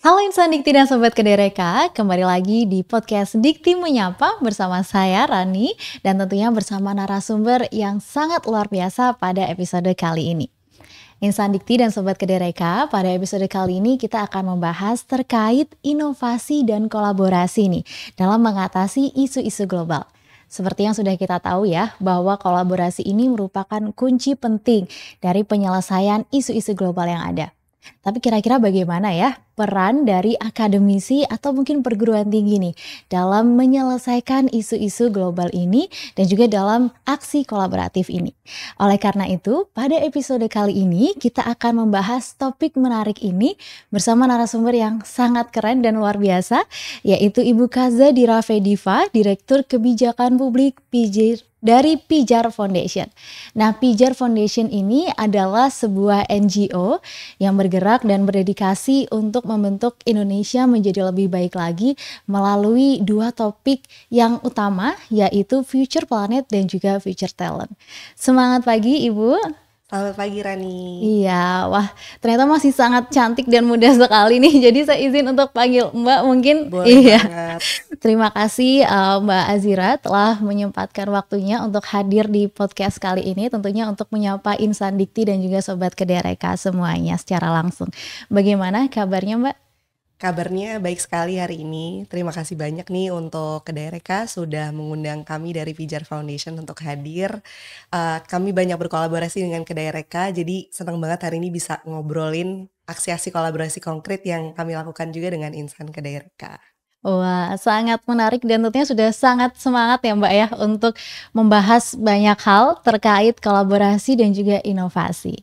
Halo insan Dikti dan Sobat Kedereka, kembali lagi di podcast Dikti Menyapa bersama saya Rani dan tentunya bersama narasumber yang sangat luar biasa pada episode kali ini. Insan Dikti dan Sobat Kedereka, pada episode kali ini kita akan membahas terkait inovasi dan kolaborasi nih dalam mengatasi isu-isu global. Seperti yang sudah kita tahu ya, bahwa kolaborasi ini merupakan kunci penting dari penyelesaian isu-isu global yang ada. Tapi kira-kira bagaimana ya peran dari akademisi atau mungkin perguruan tinggi nih dalam menyelesaikan isu-isu global ini dan juga dalam aksi kolaboratif ini. Oleh karena itu, pada episode kali ini kita akan membahas topik menarik ini bersama narasumber yang sangat keren dan luar biasa yaitu Ibu Kaza Diva, Direktur Kebijakan Publik PJ dari Pijar Foundation. Nah, Pijar Foundation ini adalah sebuah NGO yang bergerak dan berdedikasi untuk membentuk Indonesia menjadi lebih baik lagi melalui dua topik yang utama yaitu future planet dan juga future talent. Semangat pagi Ibu. Selamat pagi Rani. Iya, wah ternyata masih sangat cantik dan muda sekali nih. Jadi saya izin untuk panggil Mbak mungkin. Boleh iya. Banget. Terima kasih uh, Mbak Azira telah menyempatkan waktunya untuk hadir di podcast kali ini. Tentunya untuk menyapa insan dikti dan juga sobat kedereka semuanya secara langsung. Bagaimana kabarnya Mbak? Kabarnya baik sekali hari ini. Terima kasih banyak nih untuk Kedereka sudah mengundang kami dari Pijar Foundation untuk hadir. Uh, kami banyak berkolaborasi dengan Kedereka, jadi senang banget hari ini bisa ngobrolin aksi-aksi kolaborasi konkret yang kami lakukan juga dengan insan Kedereka. Wah, sangat menarik dan tentunya sudah sangat semangat ya Mbak ya untuk membahas banyak hal terkait kolaborasi dan juga inovasi.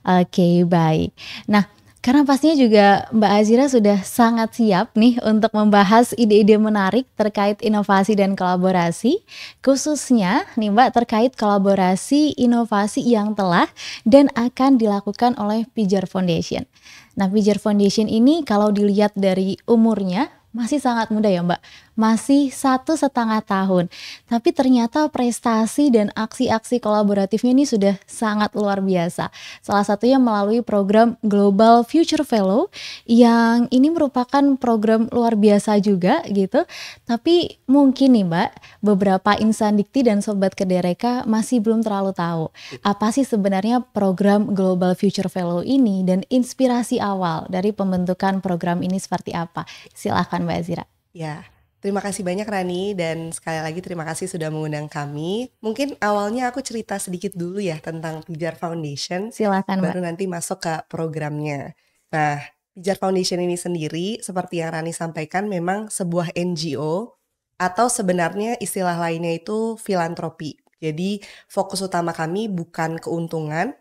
Oke, baik. Nah, karena pastinya juga Mbak Azira sudah sangat siap nih untuk membahas ide-ide menarik terkait inovasi dan kolaborasi, khususnya nih Mbak terkait kolaborasi inovasi yang telah dan akan dilakukan oleh Pijar Foundation. Nah, Pijar Foundation ini kalau dilihat dari umurnya masih sangat muda ya Mbak masih satu setengah tahun. Tapi ternyata prestasi dan aksi-aksi kolaboratifnya ini sudah sangat luar biasa. Salah satunya melalui program Global Future Fellow yang ini merupakan program luar biasa juga gitu. Tapi mungkin nih Mbak, beberapa insan dikti dan sobat kedereka masih belum terlalu tahu apa sih sebenarnya program Global Future Fellow ini dan inspirasi awal dari pembentukan program ini seperti apa? Silahkan Mbak Azira. Ya, Terima kasih banyak Rani dan sekali lagi terima kasih sudah mengundang kami. Mungkin awalnya aku cerita sedikit dulu ya tentang Pijar Foundation. Silakan. Baru Mbak. nanti masuk ke programnya. Nah, Pijar Foundation ini sendiri seperti yang Rani sampaikan memang sebuah NGO atau sebenarnya istilah lainnya itu filantropi. Jadi fokus utama kami bukan keuntungan,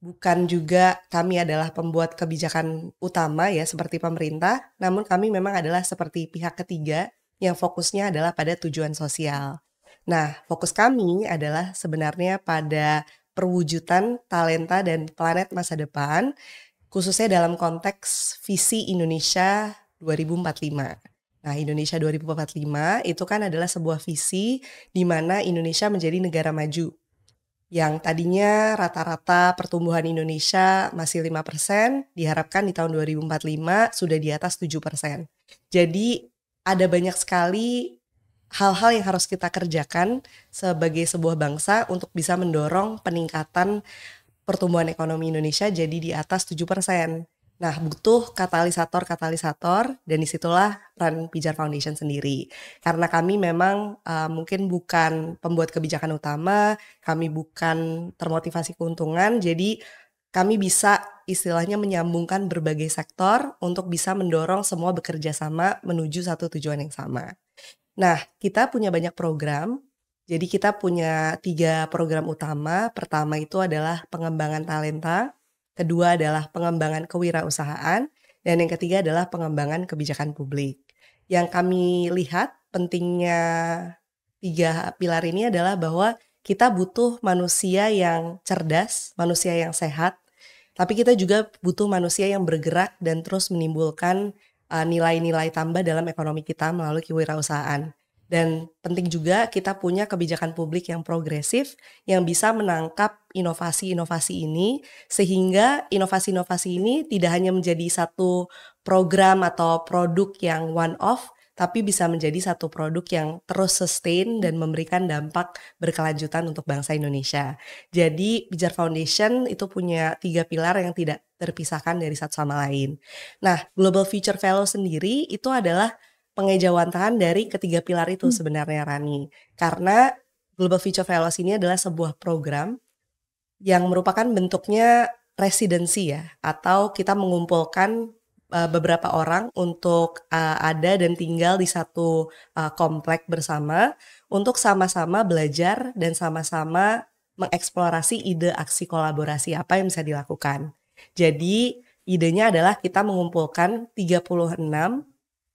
bukan juga kami adalah pembuat kebijakan utama ya seperti pemerintah, namun kami memang adalah seperti pihak ketiga yang fokusnya adalah pada tujuan sosial. Nah, fokus kami adalah sebenarnya pada perwujudan talenta dan planet masa depan, khususnya dalam konteks visi Indonesia 2045. Nah, Indonesia 2045 itu kan adalah sebuah visi di mana Indonesia menjadi negara maju. Yang tadinya rata-rata pertumbuhan Indonesia masih 5%, diharapkan di tahun 2045 sudah di atas 7%. Jadi ada banyak sekali hal-hal yang harus kita kerjakan sebagai sebuah bangsa untuk bisa mendorong peningkatan pertumbuhan ekonomi Indonesia jadi di atas 7%. Nah, butuh katalisator-katalisator dan disitulah peran Pijar Foundation sendiri. Karena kami memang uh, mungkin bukan pembuat kebijakan utama, kami bukan termotivasi keuntungan, jadi kami bisa istilahnya menyambungkan berbagai sektor untuk bisa mendorong semua bekerja sama menuju satu tujuan yang sama. Nah, kita punya banyak program. Jadi kita punya tiga program utama. Pertama itu adalah pengembangan talenta, kedua adalah pengembangan kewirausahaan, dan yang ketiga adalah pengembangan kebijakan publik. Yang kami lihat pentingnya tiga pilar ini adalah bahwa kita butuh manusia yang cerdas, manusia yang sehat, tapi kita juga butuh manusia yang bergerak dan terus menimbulkan uh, nilai-nilai uh, tambah dalam ekonomi kita melalui kewirausahaan. Dan penting juga kita punya kebijakan publik yang progresif yang bisa menangkap inovasi-inovasi ini sehingga inovasi-inovasi ini tidak hanya menjadi satu program atau produk yang one off tapi bisa menjadi satu produk yang terus sustain dan memberikan dampak berkelanjutan untuk bangsa Indonesia. Jadi Bijar Foundation itu punya tiga pilar yang tidak terpisahkan dari satu sama lain. Nah, Global Future Fellow sendiri itu adalah pengejawantahan dari ketiga pilar itu hmm. sebenarnya Rani. Karena Global Future Fellow ini adalah sebuah program yang merupakan bentuknya residensi ya atau kita mengumpulkan uh, beberapa orang untuk uh, ada dan tinggal di satu uh, komplek bersama untuk sama-sama belajar dan sama-sama mengeksplorasi ide aksi kolaborasi apa yang bisa dilakukan. Jadi idenya adalah kita mengumpulkan 36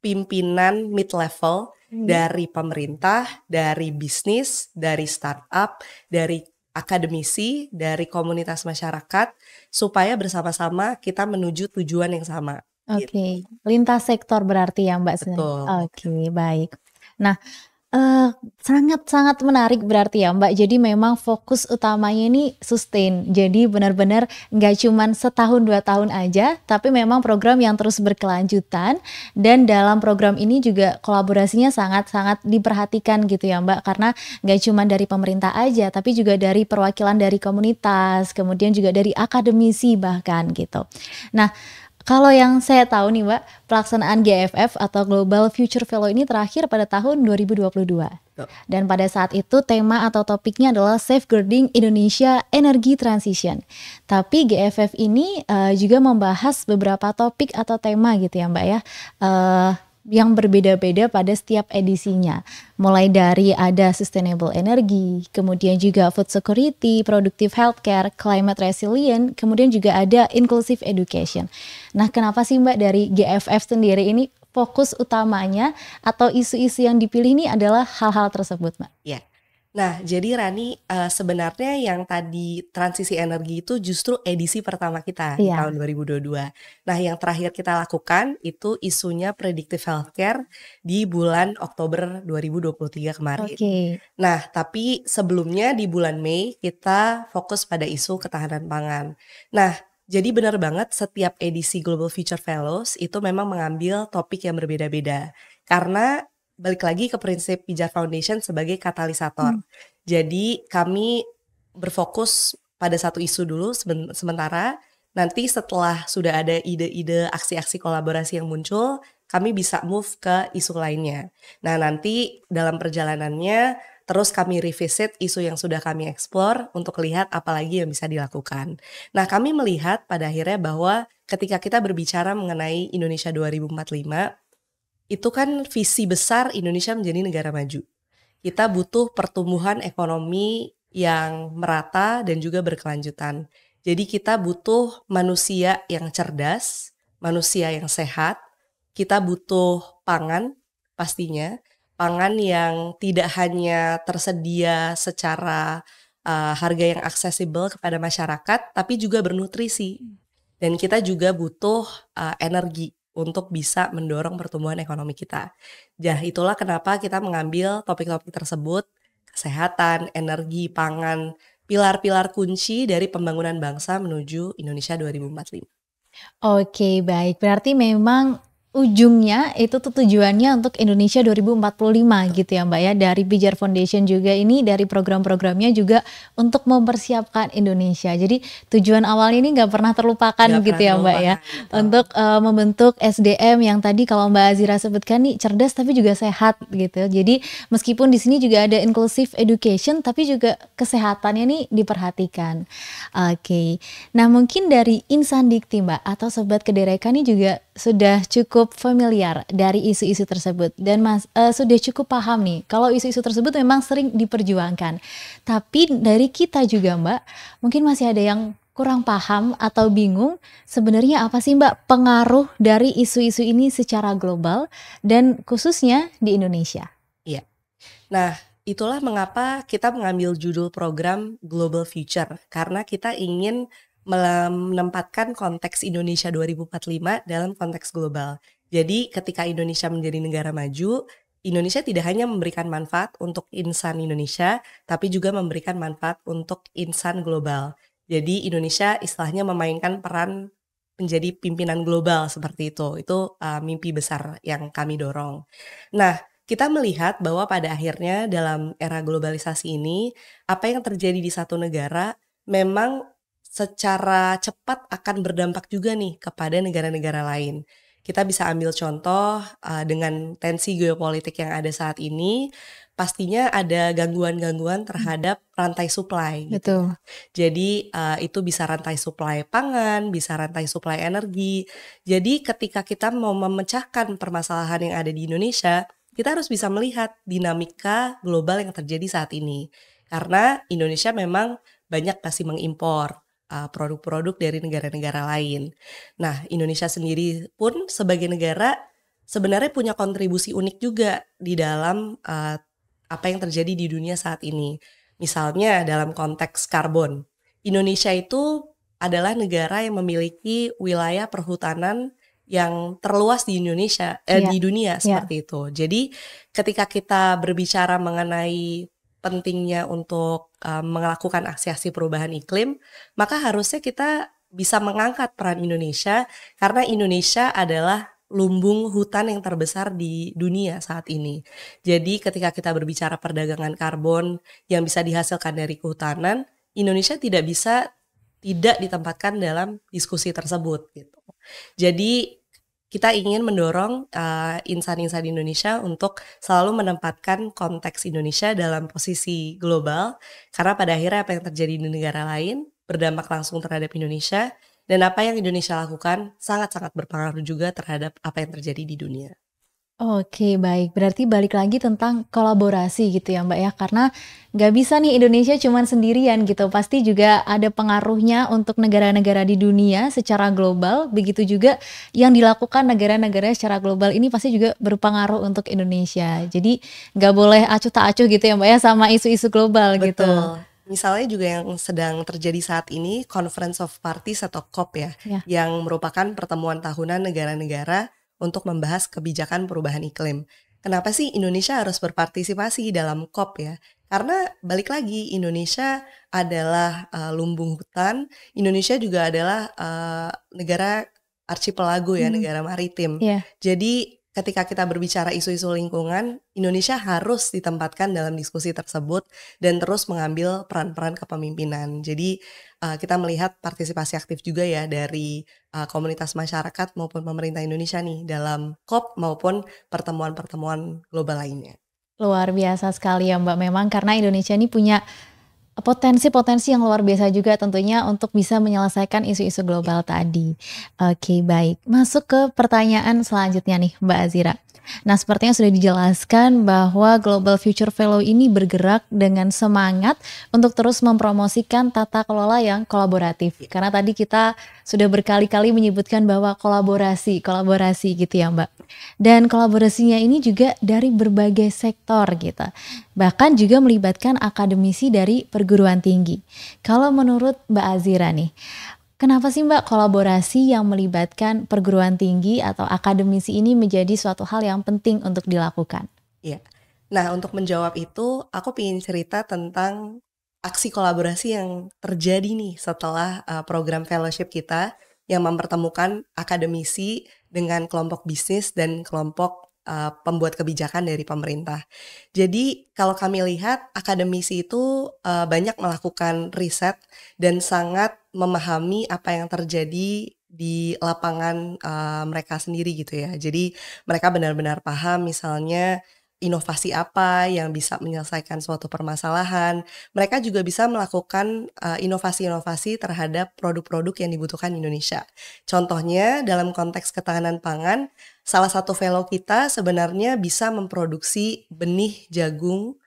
pimpinan mid level hmm. dari pemerintah, dari bisnis, dari startup, dari akademisi, dari komunitas masyarakat, supaya bersama-sama kita menuju tujuan yang sama. Gitu. Oke, okay. lintas sektor berarti ya Mbak Sen. Oke, okay, baik. Nah, eh, sangat-sangat uh, menarik berarti ya Mbak. Jadi memang fokus utamanya ini sustain. Jadi benar-benar nggak cuma setahun dua tahun aja, tapi memang program yang terus berkelanjutan dan dalam program ini juga kolaborasinya sangat-sangat diperhatikan gitu ya Mbak. Karena nggak cuma dari pemerintah aja, tapi juga dari perwakilan dari komunitas, kemudian juga dari akademisi bahkan gitu. Nah kalau yang saya tahu nih Mbak, pelaksanaan GFF atau Global Future Fellow ini terakhir pada tahun 2022. Ya. Dan pada saat itu tema atau topiknya adalah Safeguarding Indonesia Energy Transition. Tapi GFF ini uh, juga membahas beberapa topik atau tema gitu ya Mbak ya. Uh, yang berbeda-beda pada setiap edisinya. Mulai dari ada sustainable energy, kemudian juga food security, productive healthcare, climate resilient, kemudian juga ada inclusive education. Nah, kenapa sih Mbak dari GFF sendiri ini fokus utamanya atau isu-isu yang dipilih ini adalah hal-hal tersebut, Mbak? Ya. Nah, jadi Rani uh, sebenarnya yang tadi transisi energi itu justru edisi pertama kita di iya. tahun 2022. Nah, yang terakhir kita lakukan itu isunya predictive healthcare di bulan Oktober 2023 kemarin. Okay. Nah, tapi sebelumnya di bulan Mei kita fokus pada isu ketahanan pangan. Nah, jadi benar banget setiap edisi Global Future Fellows itu memang mengambil topik yang berbeda-beda. Karena balik lagi ke prinsip Pijar Foundation sebagai katalisator. Hmm. Jadi kami berfokus pada satu isu dulu sementara. Nanti setelah sudah ada ide-ide aksi-aksi kolaborasi yang muncul, kami bisa move ke isu lainnya. Nah nanti dalam perjalanannya terus kami revisit isu yang sudah kami eksplor untuk lihat apa lagi yang bisa dilakukan. Nah, kami melihat pada akhirnya bahwa ketika kita berbicara mengenai Indonesia 2045, itu kan visi besar Indonesia menjadi negara maju. Kita butuh pertumbuhan ekonomi yang merata dan juga berkelanjutan. Jadi kita butuh manusia yang cerdas, manusia yang sehat, kita butuh pangan pastinya, pangan yang tidak hanya tersedia secara uh, harga yang aksesibel kepada masyarakat, tapi juga bernutrisi. Dan kita juga butuh uh, energi untuk bisa mendorong pertumbuhan ekonomi kita. Jadi itulah kenapa kita mengambil topik-topik tersebut, kesehatan, energi, pangan, pilar-pilar kunci dari pembangunan bangsa menuju Indonesia 2045. Oke, baik. Berarti memang ujungnya itu tuh tujuannya untuk Indonesia 2045 gitu ya Mbak ya dari Bijar Foundation juga ini dari program-programnya juga untuk mempersiapkan Indonesia jadi tujuan awal ini nggak pernah terlupakan gak gitu ya, pernah ya Mbak ya untuk uh, membentuk SDM yang tadi kalau Mbak Azira sebutkan nih cerdas tapi juga sehat gitu jadi meskipun di sini juga ada inclusive education tapi juga kesehatannya nih diperhatikan oke okay. nah mungkin dari Insan Dikti Mbak atau Sobat Kederaikan ini juga sudah cukup familiar dari isu-isu tersebut dan mas uh, sudah cukup paham nih kalau isu-isu tersebut memang sering diperjuangkan. Tapi dari kita juga Mbak, mungkin masih ada yang kurang paham atau bingung sebenarnya apa sih Mbak pengaruh dari isu-isu ini secara global dan khususnya di Indonesia. Iya. Nah, itulah mengapa kita mengambil judul program Global Future karena kita ingin menempatkan konteks Indonesia 2045 dalam konteks global. Jadi ketika Indonesia menjadi negara maju, Indonesia tidak hanya memberikan manfaat untuk insan Indonesia, tapi juga memberikan manfaat untuk insan global. Jadi Indonesia istilahnya memainkan peran menjadi pimpinan global seperti itu. Itu uh, mimpi besar yang kami dorong. Nah, kita melihat bahwa pada akhirnya dalam era globalisasi ini, apa yang terjadi di satu negara memang secara cepat akan berdampak juga nih kepada negara-negara lain. Kita bisa ambil contoh uh, dengan tensi geopolitik yang ada saat ini, pastinya ada gangguan-gangguan hmm. terhadap rantai supply. Gitu. Jadi uh, itu bisa rantai supply pangan, bisa rantai supply energi. Jadi ketika kita mau memecahkan permasalahan yang ada di Indonesia, kita harus bisa melihat dinamika global yang terjadi saat ini. Karena Indonesia memang banyak pasti mengimpor. Eh, produk-produk uh, dari negara-negara lain. Nah, Indonesia sendiri pun sebagai negara sebenarnya punya kontribusi unik juga di dalam uh, apa yang terjadi di dunia saat ini. Misalnya dalam konteks karbon, Indonesia itu adalah negara yang memiliki wilayah perhutanan yang terluas di Indonesia eh, yeah. di dunia iya. seperti yeah. itu. Jadi ketika kita berbicara mengenai pentingnya untuk um, melakukan aksi-aksi perubahan iklim, maka harusnya kita bisa mengangkat peran Indonesia karena Indonesia adalah lumbung hutan yang terbesar di dunia saat ini. Jadi ketika kita berbicara perdagangan karbon yang bisa dihasilkan dari kehutanan, Indonesia tidak bisa tidak ditempatkan dalam diskusi tersebut gitu. Jadi kita ingin mendorong insan eh, insan-insan Indonesia untuk selalu menempatkan konteks Indonesia dalam posisi global karena pada akhirnya apa yang terjadi di negara lain berdampak langsung terhadap Indonesia dan apa yang Indonesia lakukan sangat-sangat berpengaruh juga terhadap apa yang terjadi di dunia. Oke, baik. Berarti balik lagi tentang kolaborasi gitu ya Mbak ya. Karena nggak bisa nih Indonesia cuman sendirian gitu. Pasti juga ada pengaruhnya untuk negara-negara di dunia secara global. Begitu juga yang dilakukan negara-negara secara global ini pasti juga berpengaruh untuk Indonesia. Jadi nggak boleh acuh tak acuh gitu ya Mbak ya sama isu-isu global gitu. Betul. gitu. Misalnya juga yang sedang terjadi saat ini Conference of Parties atau COP ya, ya. yang merupakan pertemuan tahunan negara-negara untuk membahas kebijakan perubahan iklim. Kenapa sih Indonesia harus berpartisipasi dalam COP ya? Karena balik lagi Indonesia adalah uh, lumbung hutan, Indonesia juga adalah uh, negara archipelago ya, hmm. negara maritim. Yeah. Jadi ketika kita berbicara isu-isu lingkungan, Indonesia harus ditempatkan dalam diskusi tersebut dan terus mengambil peran-peran kepemimpinan. Jadi uh, kita melihat partisipasi aktif juga ya dari uh, komunitas masyarakat maupun pemerintah Indonesia nih dalam COP maupun pertemuan-pertemuan global lainnya. Luar biasa sekali ya Mbak. Memang karena Indonesia ini punya potensi-potensi yang luar biasa juga tentunya untuk bisa menyelesaikan isu-isu global iya. tadi. Oke, okay, baik. Masuk ke pertanyaan selanjutnya nih Mbak Azira. Nah, sepertinya sudah dijelaskan bahwa Global Future Fellow ini bergerak dengan semangat untuk terus mempromosikan tata kelola yang kolaboratif. Iya. Karena tadi kita sudah berkali-kali menyebutkan bahwa kolaborasi, kolaborasi gitu ya, Mbak. Dan kolaborasinya ini juga dari berbagai sektor gitu. Bahkan juga melibatkan akademisi dari perguruan tinggi. Kalau menurut Mbak Azira nih, Kenapa sih Mbak kolaborasi yang melibatkan perguruan tinggi atau akademisi ini menjadi suatu hal yang penting untuk dilakukan? Iya. Nah, untuk menjawab itu, aku ingin cerita tentang aksi kolaborasi yang terjadi nih setelah uh, program fellowship kita yang mempertemukan akademisi dengan kelompok bisnis dan kelompok uh, pembuat kebijakan dari pemerintah. Jadi kalau kami lihat akademisi itu uh, banyak melakukan riset dan sangat memahami apa yang terjadi di lapangan uh, mereka sendiri gitu ya. Jadi mereka benar-benar paham misalnya inovasi apa yang bisa menyelesaikan suatu permasalahan. Mereka juga bisa melakukan inovasi inovasi-inovasi terhadap produk-produk yang dibutuhkan Indonesia. Contohnya dalam konteks ketahanan pangan, salah satu fellow kita sebenarnya bisa memproduksi benih jagung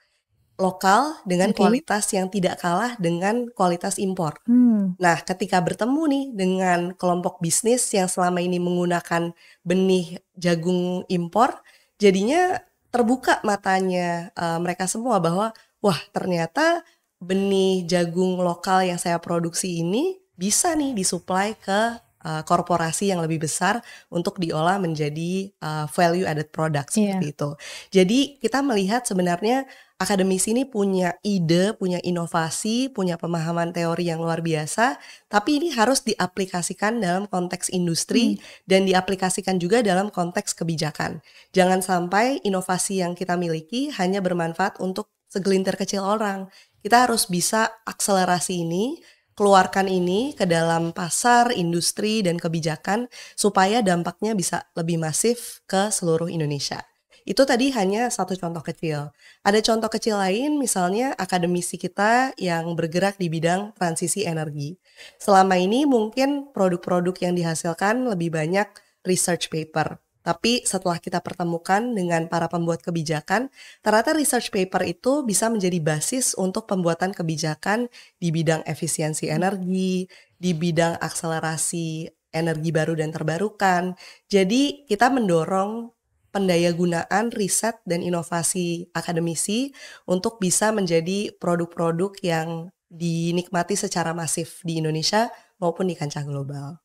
lokal dengan okay. kualitas yang tidak kalah dengan kualitas impor. Hmm. Nah, ketika bertemu nih dengan kelompok bisnis yang selama ini menggunakan benih jagung impor, jadinya terbuka matanya uh, mereka semua bahwa wah ternyata benih jagung lokal yang saya produksi ini bisa nih disuplai ke uh, korporasi yang lebih besar untuk diolah menjadi uh, eh, value added product iya. seperti yeah. itu. Jadi kita melihat sebenarnya akademisi ini punya ide, punya inovasi, punya pemahaman teori yang luar biasa, tapi ini harus diaplikasikan dalam konteks industri hmm. dan diaplikasikan juga dalam konteks kebijakan. Jangan sampai inovasi yang kita miliki hanya bermanfaat untuk segelintir kecil orang. Kita harus bisa akselerasi ini keluarkan ini ke dalam pasar, industri, dan kebijakan supaya dampaknya bisa lebih masif ke seluruh Indonesia. Itu tadi hanya satu contoh kecil. Ada contoh kecil lain, misalnya akademisi kita yang bergerak di bidang transisi energi. Selama ini mungkin produk-produk yang dihasilkan lebih banyak research paper. Tapi setelah kita pertemukan dengan para pembuat kebijakan, ternyata research paper itu bisa menjadi basis untuk pembuatan kebijakan di bidang efisiensi hmm. energi, di bidang akselerasi energi baru dan terbarukan. Jadi kita mendorong pendayagunaan riset dan inovasi akademisi untuk bisa menjadi produk-produk yang dinikmati secara masif di Indonesia maupun di kancah global.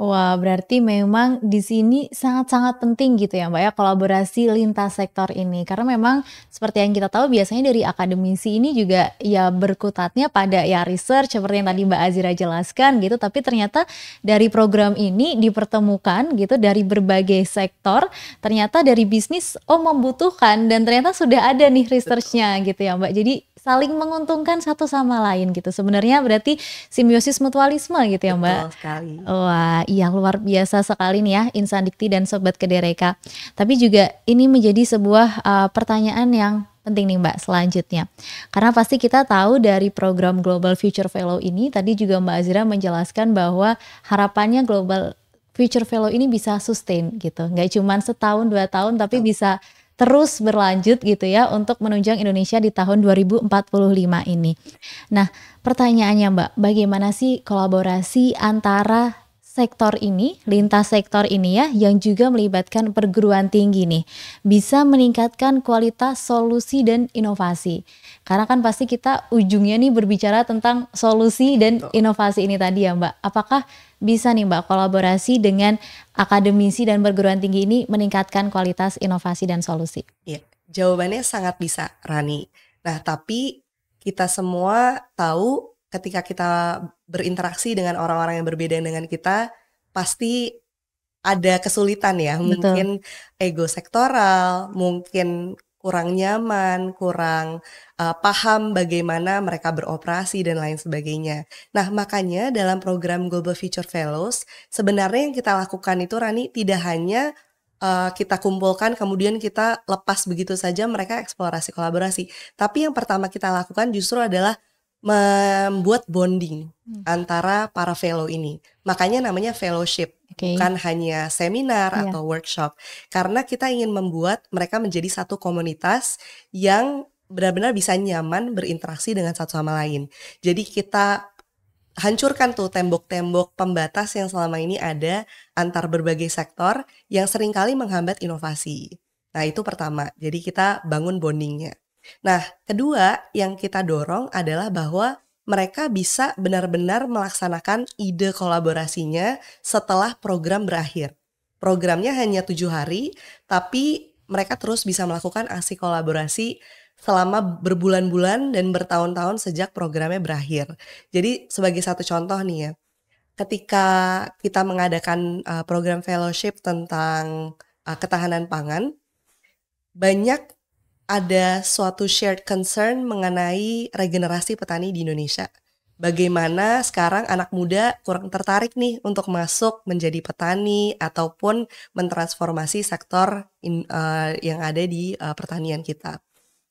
Wah, berarti memang di sini sangat-sangat penting gitu ya Mbak ya kolaborasi lintas sektor ini. Karena memang seperti yang kita tahu biasanya dari akademisi ini juga ya berkutatnya pada ya research seperti yang tadi Mbak Azira jelaskan gitu. Tapi ternyata dari program ini dipertemukan gitu dari berbagai sektor. Ternyata dari bisnis oh membutuhkan dan ternyata sudah ada nih researchnya gitu ya Mbak. Jadi saling menguntungkan satu sama lain gitu. Sebenarnya berarti simbiosis mutualisme gitu ya, Mbak. Betul sekali. Wah, iya luar biasa sekali nih ya Insan Dikti dan sobat Kedereka. Tapi juga ini menjadi sebuah uh, pertanyaan yang penting nih Mbak selanjutnya. Karena pasti kita tahu dari program Global Future Fellow ini tadi juga Mbak Azira menjelaskan bahwa harapannya Global Future Fellow ini bisa sustain gitu. Nggak cuma setahun dua tahun tapi Betul. bisa terus berlanjut gitu ya untuk menunjang Indonesia di tahun 2045 ini. Nah, pertanyaannya Mbak, bagaimana sih kolaborasi antara sektor ini, lintas sektor ini ya yang juga melibatkan perguruan tinggi nih bisa meningkatkan kualitas solusi dan inovasi. Karena kan pasti kita ujungnya nih berbicara tentang solusi dan inovasi ini tadi ya Mbak. Apakah bisa nih Mbak kolaborasi dengan akademisi dan perguruan tinggi ini meningkatkan kualitas inovasi dan solusi? Iya, jawabannya sangat bisa Rani. Nah tapi kita semua tahu ketika kita berinteraksi dengan orang-orang yang berbeda dengan kita, pasti ada kesulitan ya, Betul. mungkin ego sektoral, mungkin kurang nyaman, kurang uh, paham bagaimana mereka beroperasi dan lain sebagainya. Nah, makanya dalam program Global Future Fellows, sebenarnya yang kita lakukan itu Rani tidak hanya uh, kita kumpulkan kemudian kita lepas begitu saja mereka eksplorasi kolaborasi, tapi yang pertama kita lakukan justru adalah membuat bonding hmm. antara para fellow ini. Makanya namanya fellowship okay. bukan hanya seminar yeah. atau workshop, karena kita ingin membuat mereka menjadi satu komunitas yang benar-benar bisa nyaman berinteraksi dengan satu sama lain. Jadi kita hancurkan tuh tembok-tembok pembatas yang selama ini ada antar berbagai sektor yang seringkali menghambat inovasi. Nah, itu pertama. Jadi kita bangun bondingnya. Nah, kedua yang kita dorong adalah bahwa mereka bisa benar-benar melaksanakan ide kolaborasinya setelah program berakhir. Programnya hanya tujuh hari, tapi mereka terus bisa melakukan aksi kolaborasi selama berbulan-bulan dan bertahun-tahun sejak programnya berakhir. Jadi sebagai satu contoh nih ya, ketika kita mengadakan eh, program fellowship tentang eh, ketahanan pangan, banyak ada suatu shared concern mengenai regenerasi petani di Indonesia. Bagaimana sekarang anak muda kurang tertarik nih untuk masuk menjadi petani ataupun mentransformasi sektor in, uh, yang ada di uh, pertanian kita.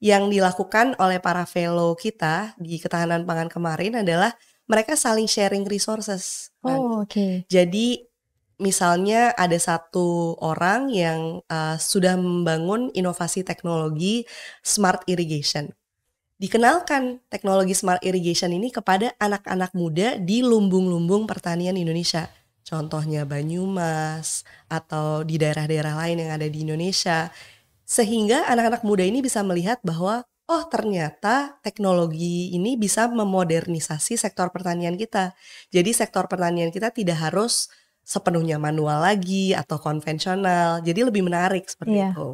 Yang dilakukan oleh para fellow kita di ketahanan pangan kemarin adalah mereka saling sharing resources. Oh, oke. Okay. Jadi misalnya ada satu orang yang uh, sudah membangun inovasi teknologi smart irrigation. Dikenalkan teknologi smart irrigation ini kepada anak-anak muda di lumbung-lumbung pertanian Indonesia. Contohnya Banyumas atau di daerah-daerah lain yang ada di Indonesia. Sehingga anak-anak muda ini bisa melihat bahwa oh ternyata teknologi ini bisa memodernisasi sektor pertanian kita. Jadi sektor pertanian kita tidak harus sepenuhnya manual lagi atau konvensional. Jadi lebih menarik seperti yeah. itu.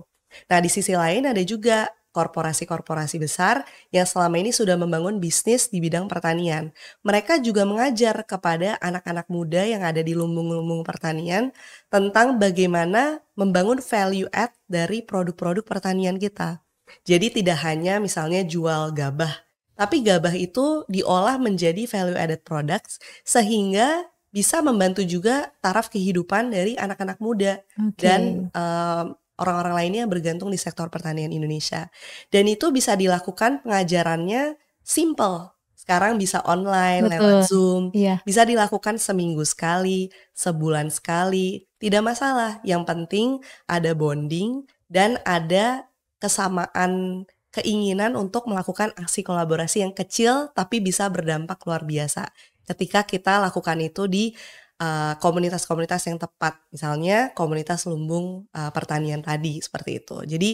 Nah, di sisi lain ada juga korporasi-korporasi besar yang selama ini sudah membangun bisnis di bidang pertanian. Mereka juga mengajar kepada anak-anak muda yang ada di lumbung-lumbung pertanian tentang bagaimana membangun value add dari produk-produk pertanian kita. Jadi tidak hanya misalnya jual gabah, tapi gabah itu diolah menjadi value added products sehingga bisa membantu juga taraf kehidupan dari anak-anak muda okay. dan orang orang-orang lainnya yang bergantung di sektor pertanian Indonesia. Dan itu bisa dilakukan pengajarannya simple. Sekarang bisa online Betul. lewat Zoom, iya. bisa dilakukan seminggu sekali, sebulan sekali, tidak masalah. Yang penting ada bonding dan ada kesamaan keinginan untuk melakukan aksi kolaborasi yang kecil tapi bisa berdampak luar biasa ketika kita lakukan itu di eh, komunitas-komunitas uh, yang tepat, misalnya komunitas lumbung uh, pertanian tadi seperti itu. Jadi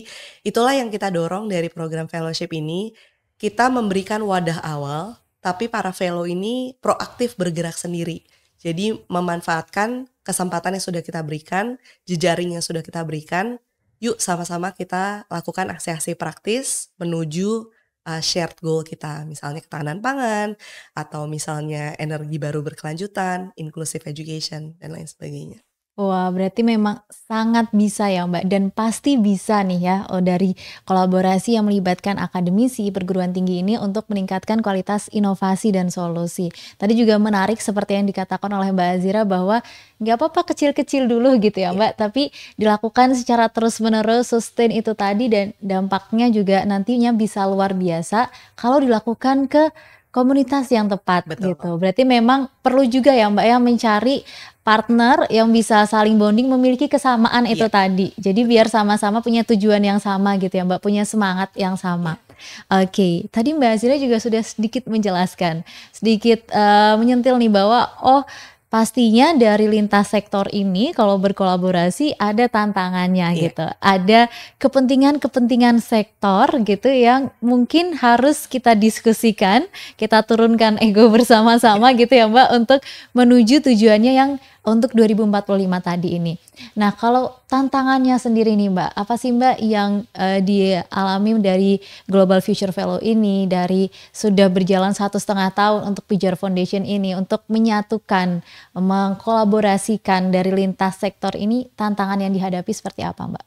itulah yang kita dorong dari program fellowship ini. Kita memberikan wadah awal, tapi para fellow ini proaktif bergerak sendiri. Jadi memanfaatkan kesempatan yang sudah kita berikan, jejaring yang sudah kita berikan, yuk sama-sama kita lakukan aksi-aksi praktis menuju uh, shared goal kita, misalnya ketahanan pangan atau misalnya energi baru berkelanjutan, inclusive education dan lain sebagainya. Wah, berarti memang sangat bisa ya Mbak dan pasti bisa nih ya oh, dari kolaborasi yang melibatkan akademisi perguruan tinggi ini untuk meningkatkan kualitas inovasi dan solusi. Tadi juga menarik seperti yang dikatakan oleh Mbak Azira bahwa nggak apa-apa kecil-kecil dulu gitu ya iya. Mbak, Yeah. tapi dilakukan secara terus-menerus sustain itu tadi dan dampaknya juga nantinya bisa luar biasa kalau dilakukan ke komunitas yang tepat Betul. gitu. Berarti memang perlu juga ya Mbak ya mencari partner yang bisa saling bonding memiliki kesamaan itu yeah. tadi. Jadi biar sama-sama punya tujuan yang sama gitu ya Mbak, punya semangat yang sama. Yeah. Oke, okay. tadi Mbak Azira juga sudah sedikit menjelaskan, sedikit uh, menyentil nih bahwa oh pastinya dari lintas sektor ini kalau berkolaborasi ada tantangannya yeah. gitu. Ada kepentingan-kepentingan sektor gitu yang mungkin harus kita diskusikan, kita turunkan ego bersama-sama gitu ya Mbak untuk menuju tujuannya yang untuk 2045 tadi ini. Nah, kalau tantangannya sendiri nih Mbak, apa sih Mbak yang uh, dialami dari Global Future Fellow ini, dari sudah berjalan satu setengah tahun untuk Pijar Foundation ini, untuk menyatukan mengkolaborasikan dari lintas sektor ini tantangan yang dihadapi seperti apa Mbak?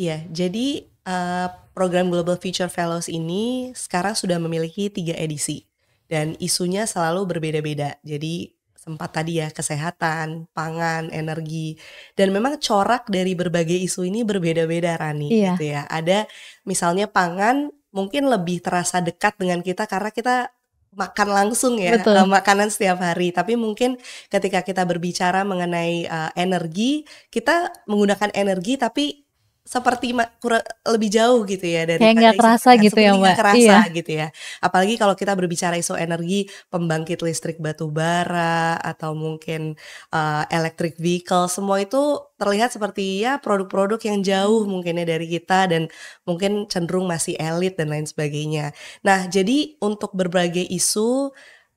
Iya, jadi uh, program Global Future Fellows ini sekarang sudah memiliki tiga edisi dan isunya selalu berbeda-beda. Jadi sempat tadi ya kesehatan, pangan, energi dan memang corak dari berbagai isu ini berbeda-beda Rani iya. gitu ya. Ada misalnya pangan mungkin lebih terasa dekat dengan kita karena kita makan langsung ya Betul. Eh, makanan setiap hari tapi mungkin ketika kita berbicara mengenai uh, energi kita menggunakan energi tapi seperti kurang lebih jauh gitu ya dari kayak nggak terasa gitu ya mbak kerasa iya. gitu ya apalagi kalau kita berbicara isu energi pembangkit listrik batu bara atau mungkin uh, electric vehicle semua itu terlihat seperti ya produk-produk yang jauh hmm. mungkinnya dari kita dan mungkin cenderung masih elit dan lain sebagainya nah jadi untuk berbagai isu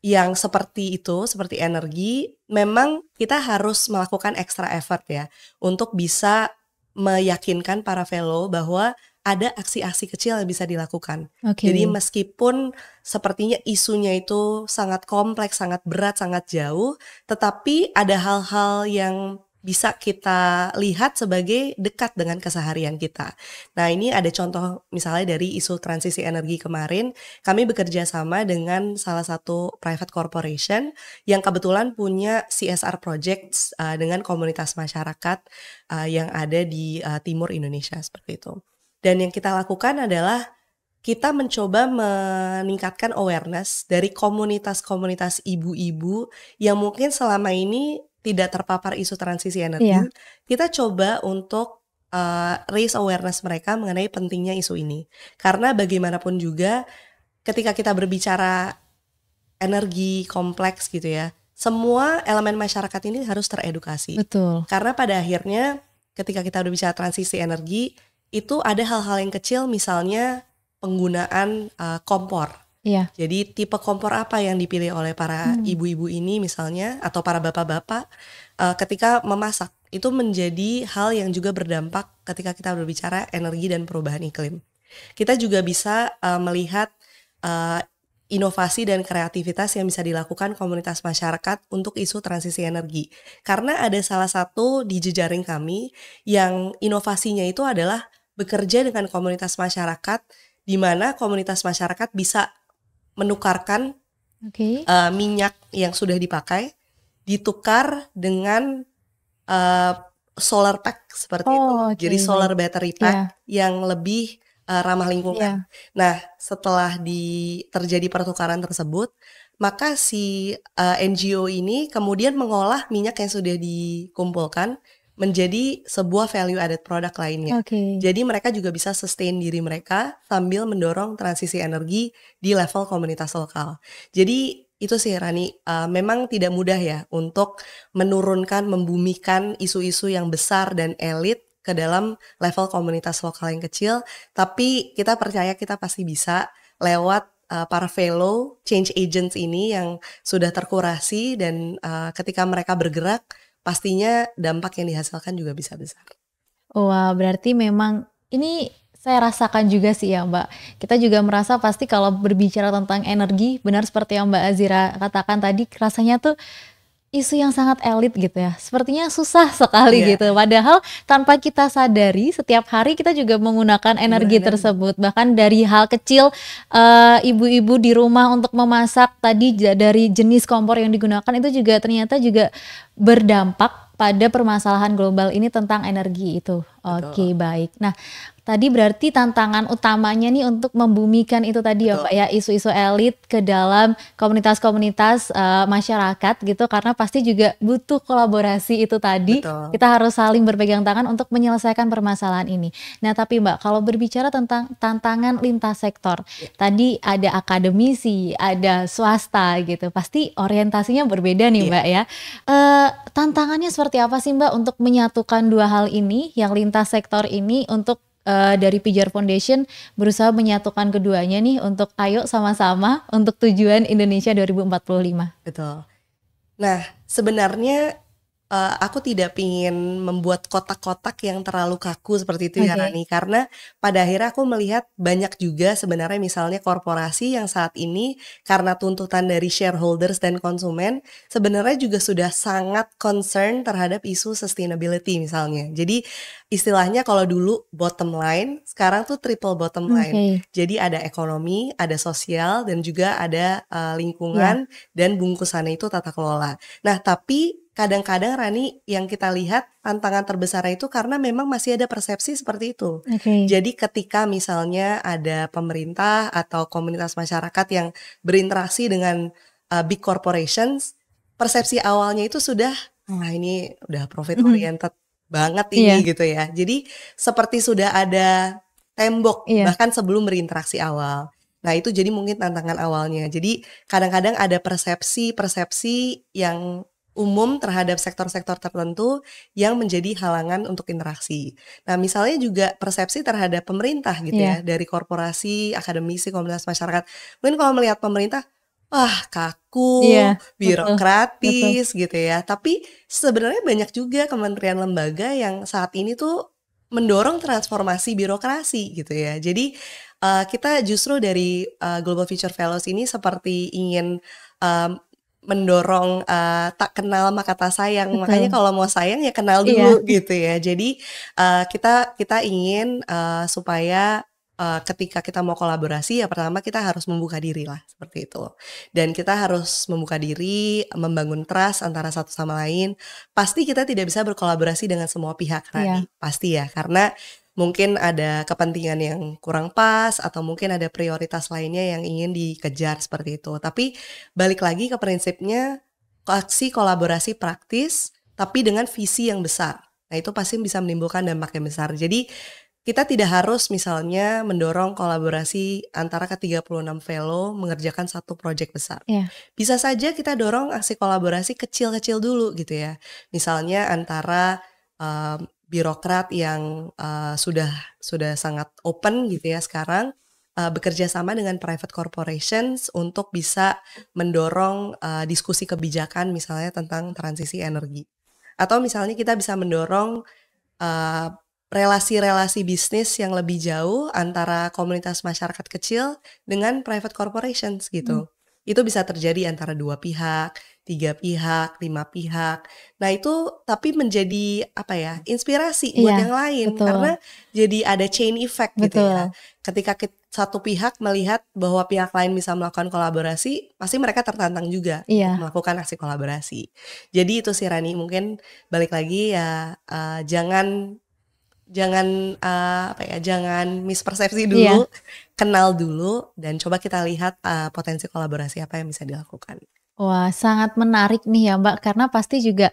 yang seperti itu, seperti energi, memang kita harus melakukan extra effort ya untuk bisa meyakinkan para fellow bahwa ada aksi-aksi kecil yang bisa dilakukan. Okay. Jadi meskipun sepertinya isunya itu sangat kompleks, sangat berat, sangat jauh, tetapi ada hal-hal yang bisa kita lihat sebagai dekat dengan keseharian kita. Nah, ini ada contoh misalnya dari isu transisi energi kemarin, kami bekerja sama dengan salah satu private corporation yang kebetulan punya CSR projects uh, dengan komunitas masyarakat uh, yang ada di uh, timur Indonesia seperti itu. Dan yang kita lakukan adalah kita mencoba meningkatkan awareness dari komunitas-komunitas ibu-ibu yang mungkin selama ini tidak terpapar isu transisi energi, yeah. kita coba untuk uh, raise awareness mereka mengenai pentingnya isu ini. Karena bagaimanapun juga ketika kita berbicara energi kompleks gitu ya, semua elemen masyarakat ini harus teredukasi. Betul. Karena pada akhirnya ketika kita berbicara transisi energi, itu ada hal-hal yang kecil misalnya penggunaan uh, kompor Iya. Jadi tipe kompor apa yang dipilih oleh para hmm. ibu-ibu hmm. ini misalnya atau para bapak-bapak uh, ketika memasak itu menjadi hal yang juga berdampak ketika kita berbicara energi dan perubahan iklim. Kita juga bisa uh, melihat uh, inovasi dan kreativitas yang bisa dilakukan komunitas masyarakat untuk isu transisi energi. Karena ada salah satu di jejaring kami yang inovasinya itu adalah bekerja dengan komunitas masyarakat di mana komunitas masyarakat bisa menukarkan okay. uh, eh, minyak yang sudah dipakai ditukar dengan uh, solar pack seperti oh, itu. Okay. Jadi solar battery pack yeah. yang lebih uh, ramah lingkungan. Yeah. Nah, setelah di terjadi pertukaran tersebut, maka si uh, NGO ini kemudian mengolah minyak yang sudah dikumpulkan menjadi sebuah value added product lainnya. Okay. Jadi mereka juga bisa sustain diri mereka sambil mendorong transisi energi di level komunitas lokal. Jadi itu sih Rani, uh, memang tidak mudah ya untuk menurunkan, membumikan isu-isu yang besar dan elit ke dalam level komunitas lokal yang kecil. Tapi kita percaya kita pasti bisa lewat eh, para fellow change agents ini yang sudah terkurasi dan uh, ketika mereka bergerak pastinya dampak yang dihasilkan juga bisa besar. Wah, berarti memang ini saya rasakan juga sih ya Mbak. Kita juga merasa pasti kalau berbicara tentang energi, benar seperti yang Mbak Azira katakan tadi, rasanya tuh isu yang sangat elit gitu ya. Sepertinya susah sekali yeah. gitu. Padahal tanpa kita sadari setiap hari kita juga menggunakan energi tersebut. Bahkan dari hal kecil eh, ibu-ibu uh, di rumah untuk memasak tadi dari jenis kompor yang digunakan itu juga ternyata juga berdampak pada permasalahan global ini tentang energi itu. Oke, okay, baik. Nah, Tadi berarti tantangan utamanya nih untuk membumikan itu tadi Betul. ya Pak ya isu-isu elit ke dalam komunitas-komunitas uh, masyarakat gitu karena pasti juga butuh kolaborasi itu tadi. Betul. Kita harus saling berpegang tangan untuk menyelesaikan permasalahan ini. Nah, tapi Mbak kalau berbicara tentang tantangan lintas sektor, ya. tadi ada akademisi, ada swasta gitu. Pasti orientasinya berbeda nih ya. Mbak ya. Uh, tantangannya seperti apa sih Mbak untuk menyatukan dua hal ini yang lintas sektor ini untuk uh, dari Pijar Foundation berusaha menyatukan keduanya nih untuk ayo sama-sama untuk tujuan Indonesia 2045. Betul. Nah, sebenarnya uh, aku tidak ingin membuat kotak-kotak yang terlalu kaku seperti itu okay. ya Rani karena pada akhirnya aku melihat banyak juga sebenarnya misalnya korporasi yang saat ini karena tuntutan dari shareholders dan konsumen sebenarnya juga sudah sangat concern terhadap isu sustainability misalnya. Jadi istilahnya kalau dulu bottom line, sekarang tuh triple bottom line. Okay. Jadi ada ekonomi, ada sosial dan juga ada uh, lingkungan yeah. dan bungkusannya itu tata kelola. Nah, tapi kadang-kadang Rani yang kita lihat tantangan terbesar itu karena memang masih ada persepsi seperti itu. Okay. Jadi ketika misalnya ada pemerintah atau komunitas masyarakat yang berinteraksi dengan uh, big corporations, persepsi awalnya itu sudah nah ini udah profit oriented mm -hmm. banget ini yeah. gitu ya. Jadi seperti sudah ada tembok yeah. bahkan sebelum berinteraksi awal. Nah, itu jadi mungkin tantangan awalnya. Jadi kadang-kadang ada persepsi-persepsi yang umum terhadap sektor-sektor tertentu yang menjadi halangan untuk interaksi. Nah, misalnya juga persepsi terhadap pemerintah gitu yeah. ya, dari korporasi, akademisi, komunitas masyarakat. Mungkin kalau melihat pemerintah, wah kaku, yeah, iya, birokratis betul, betul. gitu ya. Tapi sebenarnya banyak juga kementerian lembaga yang saat ini tuh mendorong transformasi birokrasi gitu ya. Jadi uh, kita justru dari uh, Global Future Fellows ini seperti ingin eh, mendorong uh, tak kenal maka tak sayang. Betul. Makanya kalau mau sayang ya kenal iya. dulu iya. gitu ya. Jadi uh, kita kita ingin uh, supaya uh, ketika kita mau kolaborasi ya pertama kita harus membuka diri lah seperti itu dan kita harus membuka diri membangun trust antara satu sama lain pasti kita tidak bisa berkolaborasi dengan semua pihak tadi yeah. pasti ya karena mungkin ada kepentingan yang kurang pas atau mungkin ada prioritas lainnya yang ingin dikejar seperti itu. Tapi balik lagi ke prinsipnya aksi kolaborasi praktis tapi dengan visi yang besar. Nah, itu pasti bisa menimbulkan dampak yang besar. Jadi kita tidak harus misalnya mendorong kolaborasi antara ke-36 fellow mengerjakan satu proyek besar. Yeah. Bisa saja kita dorong aksi kolaborasi kecil-kecil dulu gitu ya. Misalnya antara um, birokrat yang uh, sudah sudah sangat open gitu ya sekarang uh, bekerja sama dengan private corporations untuk bisa mendorong uh, diskusi kebijakan misalnya tentang transisi energi atau misalnya kita bisa mendorong relasi relasi-relasi bisnis yang lebih jauh antara komunitas masyarakat kecil dengan private corporations gitu. Hmm. Itu bisa terjadi antara dua pihak tiga pihak, lima pihak. Nah itu tapi menjadi apa ya hmm. inspirasi iya, buat yang lain betul. karena jadi ada chain effect betul. gitu ya. Ketika satu pihak melihat bahwa pihak lain bisa melakukan kolaborasi, pasti mereka tertantang juga iya. melakukan aksi kolaborasi. Jadi itu sih Rani mungkin balik lagi ya uh, jangan jangan uh, apa ya jangan mispersepsi iya. dulu iya. kenal dulu dan coba kita lihat uh, potensi kolaborasi apa yang bisa dilakukan Wah, sangat menarik nih ya Mbak, karena pasti juga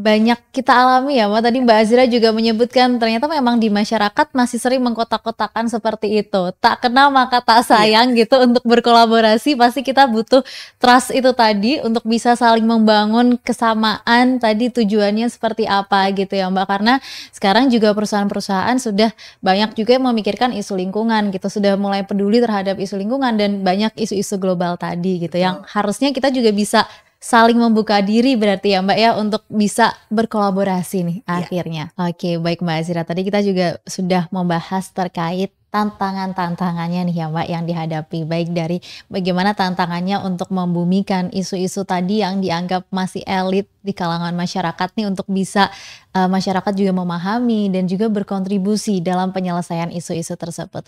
banyak kita alami ya, Mbak. Tadi Mbak Azira juga menyebutkan ternyata memang di masyarakat masih sering mengkotak-kotakan seperti itu. Tak kenal maka tak iya. sayang gitu untuk berkolaborasi pasti kita butuh trust itu tadi untuk bisa saling membangun kesamaan tadi tujuannya seperti apa gitu ya, Mbak. Karena sekarang juga perusahaan-perusahaan sudah banyak juga yang memikirkan isu lingkungan gitu, sudah mulai peduli terhadap isu lingkungan dan banyak isu-isu global tadi gitu yang harusnya kita juga bisa saling membuka diri berarti ya Mbak ya untuk bisa berkolaborasi nih ya. akhirnya. Oke, baik Mbak Azira. Tadi kita juga sudah membahas terkait tantangan-tantangannya nih ya Mbak yang dihadapi baik dari bagaimana tantangannya untuk membumikan isu-isu tadi yang dianggap masih elit di kalangan masyarakat nih untuk bisa uh, masyarakat juga memahami dan juga berkontribusi dalam penyelesaian isu-isu tersebut.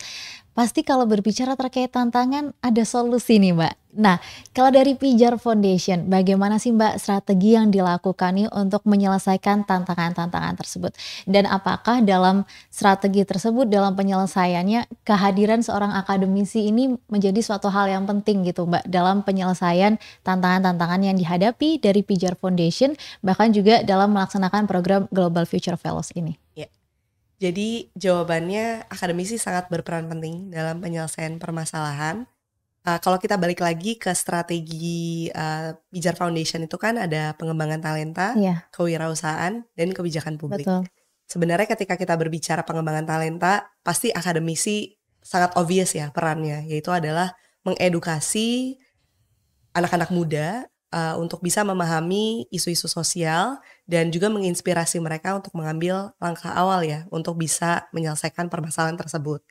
Pasti kalau berbicara terkait tantangan ada solusi nih Mbak. Nah, kalau dari Pijar Foundation, bagaimana sih Mbak strategi yang dilakukan nih untuk menyelesaikan tantangan-tantangan tersebut? Dan apakah dalam strategi tersebut dalam penyelesaiannya kehadiran seorang akademisi ini menjadi suatu hal yang penting gitu Mbak dalam penyelesaian tantangan-tantangan yang dihadapi dari Pijar Foundation Foundation bahkan juga dalam melaksanakan program Global Future Fellows ini. Ya. Jadi jawabannya akademisi sangat berperan penting dalam penyelesaian permasalahan. Uh, kalau kita balik lagi ke strategi uh, eh, Bijar Foundation itu kan ada pengembangan talenta, yeah. kewirausahaan, dan kebijakan publik. Betul. Sebenarnya ketika kita berbicara pengembangan talenta, pasti akademisi sangat obvious ya perannya, yaitu adalah mengedukasi anak-anak muda uh, untuk bisa memahami isu-isu sosial dan juga menginspirasi mereka untuk mengambil langkah awal ya untuk bisa menyelesaikan permasalahan tersebut.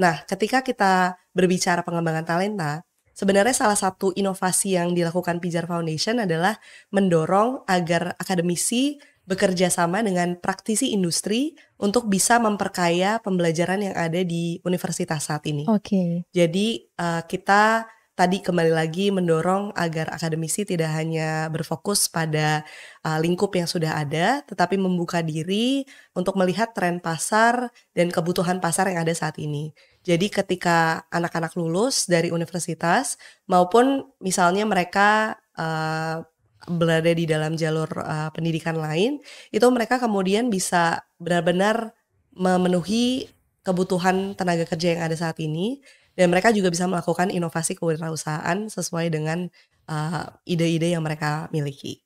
Nah, ketika kita berbicara pengembangan talenta, sebenarnya salah satu inovasi yang dilakukan Pijar Foundation adalah mendorong agar akademisi bekerja sama dengan praktisi industri untuk bisa memperkaya pembelajaran yang ada di universitas saat ini. Oke. Okay. Jadi uh, kita tadi kembali lagi mendorong agar akademisi tidak hanya berfokus pada uh, lingkup yang sudah ada, tetapi membuka diri untuk melihat tren pasar dan kebutuhan pasar yang ada saat ini. Jadi ketika anak-anak lulus dari universitas maupun misalnya mereka uh, berada di dalam jalur uh, pendidikan lain, itu mereka kemudian bisa benar-benar memenuhi kebutuhan tenaga kerja yang ada saat ini dan mereka juga bisa melakukan inovasi kewirausahaan sesuai dengan eh, ide-ide uh, yang mereka miliki.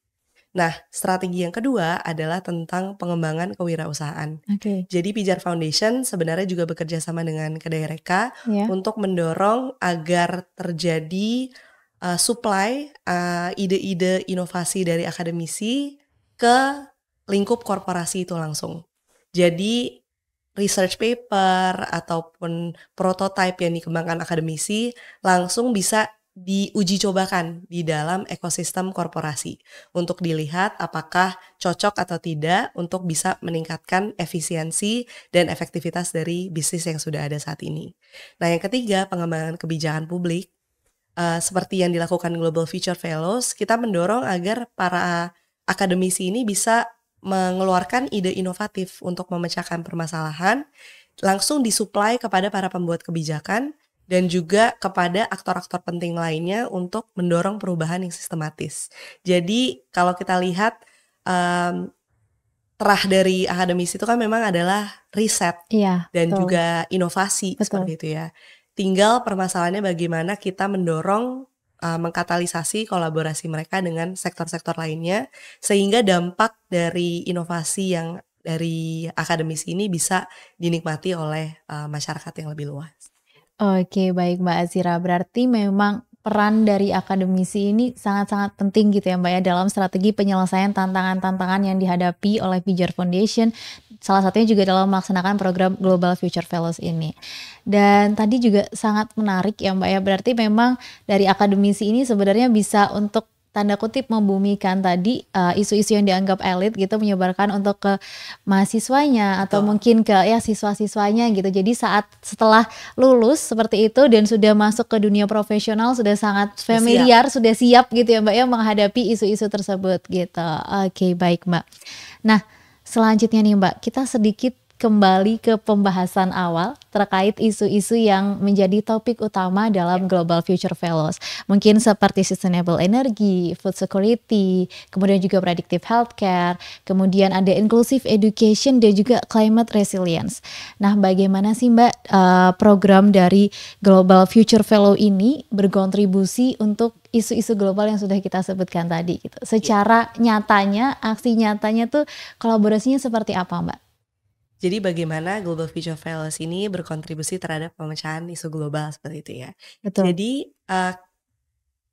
Nah, strategi yang kedua adalah tentang pengembangan kewirausahaan. Okay. Jadi Pijar Foundation sebenarnya juga bekerja sama dengan Kedai Reka yeah. untuk mendorong agar terjadi uh, supply ide eh, ide-ide inovasi dari akademisi ke lingkup korporasi itu langsung. Jadi research paper ataupun prototype yang dikembangkan akademisi langsung bisa diuji cobakan di dalam ekosistem korporasi untuk dilihat apakah cocok atau tidak untuk bisa meningkatkan efisiensi dan efektivitas dari bisnis yang sudah ada saat ini. Nah, yang ketiga, pengembangan kebijakan publik. Uh, seperti yang dilakukan Global Future Fellows, kita mendorong agar para akademisi ini bisa mengeluarkan ide inovatif untuk memecahkan permasalahan langsung disuplai kepada para pembuat kebijakan dan juga kepada aktor-aktor penting lainnya untuk mendorong perubahan yang sistematis. Jadi kalau kita lihat um, terah dari akademisi itu kan memang adalah riset iya, dan betul. juga inovasi betul. seperti itu ya. Tinggal permasalahannya bagaimana kita mendorong uh, mengkatalisasi kolaborasi mereka dengan sektor-sektor lainnya sehingga dampak dari inovasi yang dari akademisi ini bisa dinikmati oleh uh, masyarakat yang lebih luas. Oke, baik Mbak Azira. Berarti memang peran dari akademisi ini sangat-sangat penting gitu ya Mbak ya dalam strategi penyelesaian tantangan-tantangan yang dihadapi oleh Future Foundation salah satunya juga dalam melaksanakan program Global Future Fellows ini. Dan tadi juga sangat menarik ya Mbak ya berarti memang dari akademisi ini sebenarnya bisa untuk tanda kutip membumikan tadi eh, isu-isu uh, yang dianggap elit gitu menyebarkan untuk ke mahasiswanya atau mungkin ke ya siswa-siswanya gitu. Jadi saat setelah lulus seperti itu dan sudah masuk ke dunia profesional sudah sangat familiar, siap. sudah siap gitu ya Mbak ya menghadapi isu-isu tersebut gitu. Oke, baik Mbak. Nah, selanjutnya nih Mbak, kita sedikit kembali ke pembahasan awal terkait isu-isu yang menjadi topik utama dalam Global Future Fellows. Mungkin seperti sustainable energy, food security, kemudian juga predictive healthcare, kemudian ada inclusive education dan juga climate resilience. Nah, bagaimana sih Mbak eh, program dari Global Future Fellow ini berkontribusi untuk isu-isu global yang sudah kita sebutkan tadi gitu. Secara nyatanya, aksi nyatanya tuh kolaborasinya seperti apa, Mbak? Jadi bagaimana global future fellows ini berkontribusi terhadap pemecahan isu global seperti itu ya. Betul. Jadi uh,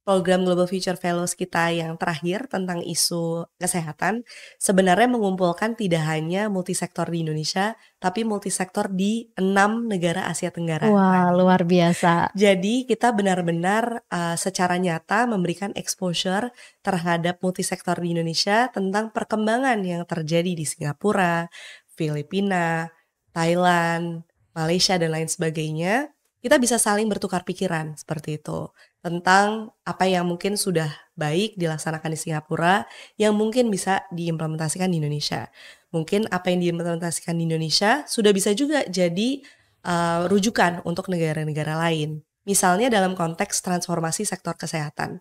program Global Future Fellows kita yang terakhir tentang isu kesehatan sebenarnya mengumpulkan tidak hanya multisektor di Indonesia tapi multisektor di enam negara Asia Tenggara. Wah luar biasa. Jadi kita benar-benar uh, secara nyata memberikan exposure terhadap multisektor di Indonesia tentang perkembangan yang terjadi di Singapura, Filipina, Thailand, Malaysia dan lain sebagainya, kita bisa saling bertukar pikiran seperti itu tentang apa yang mungkin sudah baik dilaksanakan di Singapura yang mungkin bisa diimplementasikan di Indonesia. Mungkin apa yang diimplementasikan di Indonesia sudah bisa juga jadi uh, rujukan untuk negara-negara lain. Misalnya dalam konteks transformasi sektor kesehatan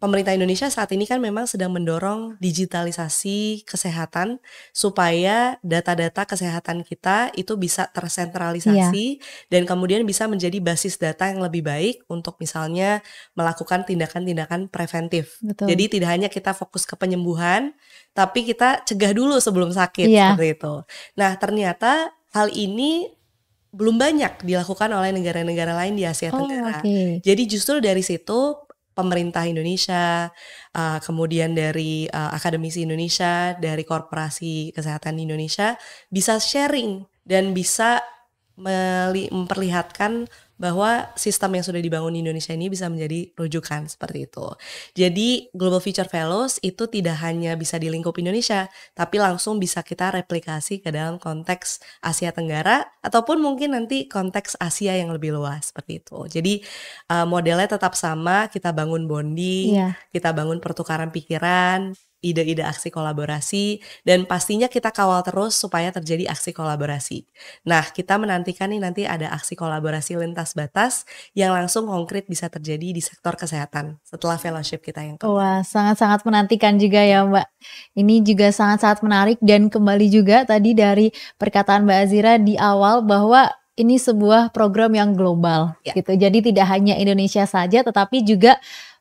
pemerintah Indonesia saat ini kan memang sedang mendorong digitalisasi kesehatan supaya data-data kesehatan kita itu bisa tersentralisasi yeah. dan kemudian bisa menjadi basis data yang lebih baik untuk misalnya melakukan tindakan-tindakan preventif. Betul. Jadi tidak hanya kita fokus ke penyembuhan, tapi kita cegah dulu sebelum sakit yeah. seperti itu. Nah, ternyata hal ini belum banyak dilakukan oleh negara-negara lain di Asia oh, Tenggara. okay. Jadi justru dari situ pemerintah Indonesia, uh, kemudian dari uh, akademisi Indonesia, dari korporasi kesehatan Indonesia bisa sharing dan bisa memperlihatkan bahwa sistem yang sudah dibangun di Indonesia ini bisa menjadi rujukan seperti itu. Jadi Global Future Fellows itu tidak hanya bisa di lingkup Indonesia, tapi langsung bisa kita replikasi ke dalam konteks Asia Tenggara ataupun mungkin nanti konteks Asia yang lebih luas seperti itu. Jadi uh, modelnya tetap sama, kita bangun bonding, yeah. kita bangun pertukaran pikiran, ide-ide aksi kolaborasi dan pastinya kita kawal terus supaya terjadi aksi kolaborasi. Nah, kita menantikan nih nanti ada aksi kolaborasi lintas batas yang langsung konkret bisa terjadi di sektor kesehatan setelah fellowship kita yang keempat. Wah, sangat-sangat menantikan juga ya Mbak. Ini juga sangat-sangat menarik dan kembali juga tadi dari perkataan Mbak Azira di awal bahwa ini sebuah program yang global ya. gitu. Jadi tidak hanya Indonesia saja tetapi juga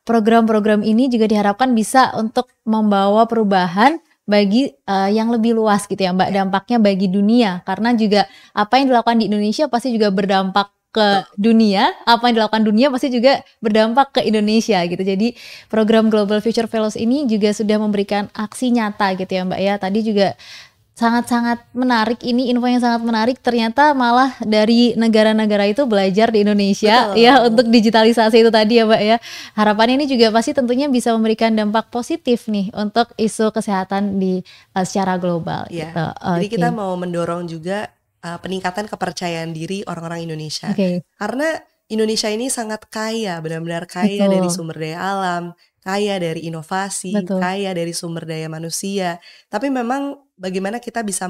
program-program ini juga diharapkan bisa untuk membawa perubahan bagi uh, yang lebih luas gitu ya Mbak dampaknya bagi dunia karena juga apa yang dilakukan di Indonesia pasti juga berdampak ke dunia, apa yang dilakukan dunia pasti juga berdampak ke Indonesia gitu. Jadi program Global Future Fellows ini juga sudah memberikan aksi nyata gitu ya Mbak ya. Tadi juga sangat-sangat menarik ini info yang sangat menarik ternyata malah dari negara-negara itu belajar di Indonesia Betul. ya untuk digitalisasi itu tadi ya Mbak ya. Harapannya ini juga pasti tentunya bisa memberikan dampak positif nih untuk isu kesehatan di uh, secara global ya. gitu. Okay. Jadi kita mau mendorong juga uh, peningkatan kepercayaan diri orang-orang Indonesia. Okay. Karena Indonesia ini sangat kaya, benar-benar kaya Betul. dari sumber daya alam, kaya dari inovasi, Betul. kaya dari sumber daya manusia. Tapi memang bagaimana kita bisa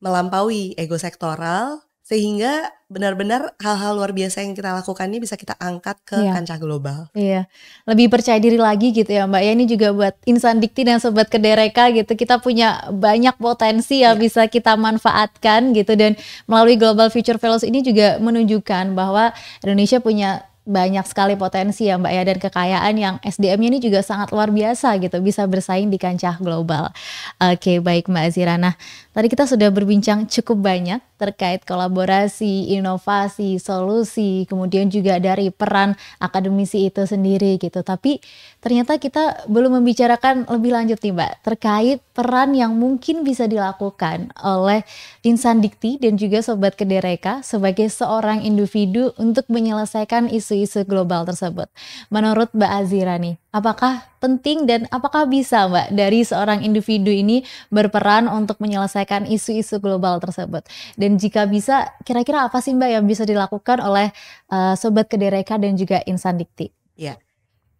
melampaui ego sektoral sehingga benar-benar hal-hal luar biasa yang kita lakukan ini bisa kita angkat ke iya. kancah global. Iya, lebih percaya diri lagi gitu ya Mbak. Ya ini juga buat insan dikti dan sobat kedereka gitu. Kita punya banyak potensi yang iya. bisa kita manfaatkan gitu dan melalui Global Future Fellows ini juga menunjukkan bahwa Indonesia punya banyak sekali potensi ya Mbak ya dan kekayaan yang SDM-nya ini juga sangat luar biasa gitu bisa bersaing di kancah global. Oke baik Mbak Azira. Nah tadi kita sudah berbincang cukup banyak terkait kolaborasi, inovasi, solusi, kemudian juga dari peran akademisi itu sendiri gitu. Tapi ternyata kita belum membicarakan lebih lanjut nih Mbak terkait peran yang mungkin bisa dilakukan oleh Insan Dikti dan juga Sobat Kedereka sebagai seorang individu untuk menyelesaikan isu isu-isu global tersebut. Menurut Mbak Azira nih, apakah penting dan apakah bisa Mbak dari seorang individu ini berperan untuk menyelesaikan isu-isu global tersebut? Dan jika bisa, kira-kira apa sih Mbak yang bisa dilakukan oleh uh, Sobat Kedereka dan juga Insan Dikti? Ya,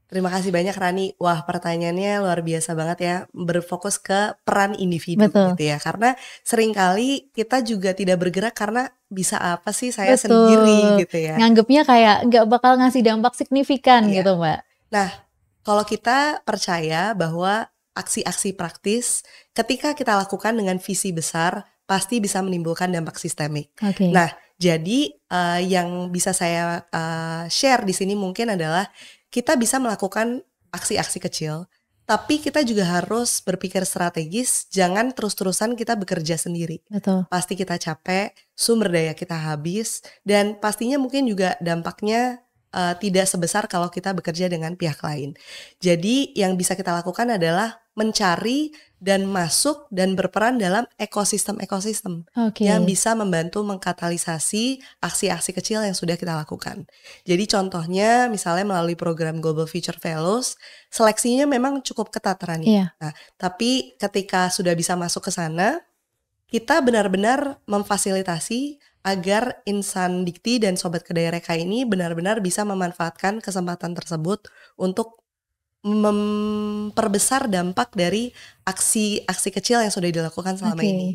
Terima kasih banyak Rani. Wah pertanyaannya luar biasa banget ya. Berfokus ke peran individu Betul. gitu ya. Karena seringkali kita juga tidak bergerak karena bisa apa sih saya Betul. sendiri gitu ya. Nganggepnya kayak nggak bakal ngasih dampak signifikan iya. gitu Mbak. Nah, kalau kita percaya bahwa aksi-aksi praktis ketika kita lakukan dengan visi besar pasti bisa menimbulkan dampak sistemik. Okay. Nah, jadi uh, yang bisa saya uh, share di sini mungkin adalah kita bisa melakukan aksi-aksi kecil tapi kita juga harus berpikir strategis jangan terus-terusan kita bekerja sendiri Betul. pasti kita capek sumber daya kita habis dan pastinya mungkin juga dampaknya uh, tidak sebesar kalau kita bekerja dengan pihak lain jadi yang bisa kita lakukan adalah mencari dan masuk dan berperan dalam ekosistem-ekosistem okay. yang bisa membantu mengkatalisasi aksi-aksi kecil yang sudah kita lakukan. Jadi contohnya misalnya melalui program Global Future Fellows, seleksinya memang cukup ketat Rani. Iya. Yeah. Nah, tapi ketika sudah bisa masuk ke sana, kita benar-benar memfasilitasi agar insan dikti dan sobat kedai reka ini benar-benar bisa memanfaatkan kesempatan tersebut untuk memperbesar dampak dari aksi-aksi kecil yang sudah dilakukan selama okay. ini.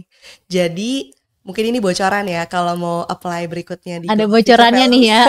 Jadi mungkin ini bocoran ya kalau mau apply berikutnya di Ada bocorannya nih ya.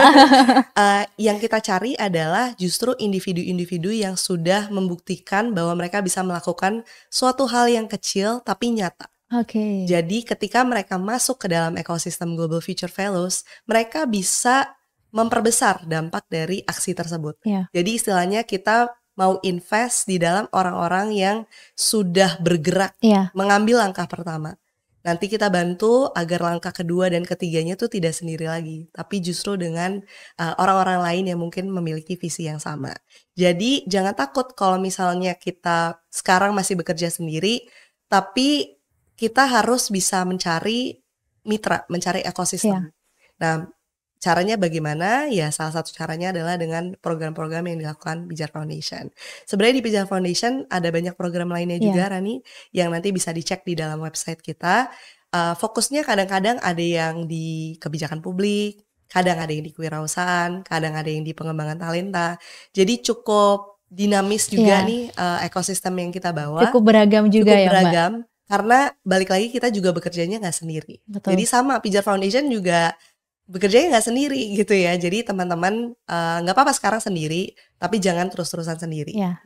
uh, yang kita cari adalah justru individu-individu yang sudah membuktikan bahwa mereka bisa melakukan suatu hal yang kecil tapi nyata. Oke. Okay. Jadi ketika mereka masuk ke dalam ekosistem Global Future Fellows, mereka bisa memperbesar dampak dari aksi tersebut. Yeah. Jadi istilahnya kita mau invest di dalam orang-orang yang sudah bergerak iya. mengambil langkah pertama. Nanti kita bantu agar langkah kedua dan ketiganya tuh tidak sendiri lagi, tapi justru dengan eh, orang-orang uh, lain yang mungkin memiliki visi yang sama. Jadi jangan takut kalau misalnya kita sekarang masih bekerja sendiri, tapi kita harus bisa mencari mitra, mencari ekosistem. Yeah. Nah, Caranya bagaimana? Ya salah satu caranya adalah dengan program-program yang dilakukan Pijar Foundation. Sebenarnya di Pijar Foundation ada banyak program lainnya iya. juga yeah. Rani yang nanti bisa dicek di dalam website kita. Uh, fokusnya kadang-kadang ada yang di kebijakan publik, kadang ada yang di kewirausahaan, kadang ada yang di pengembangan talenta. Jadi cukup dinamis iya. juga yeah. nih uh, ekosistem yang kita bawa. Cukup beragam juga cukup ya, beragam. Mbak. Karena balik lagi kita juga bekerjanya nggak sendiri. Betul. Jadi sama Pijar Foundation juga bekerjanya nggak sendiri gitu ya. Jadi teman-teman nggak uh, apa-apa sekarang sendiri, tapi jangan terus-terusan sendiri. Yeah.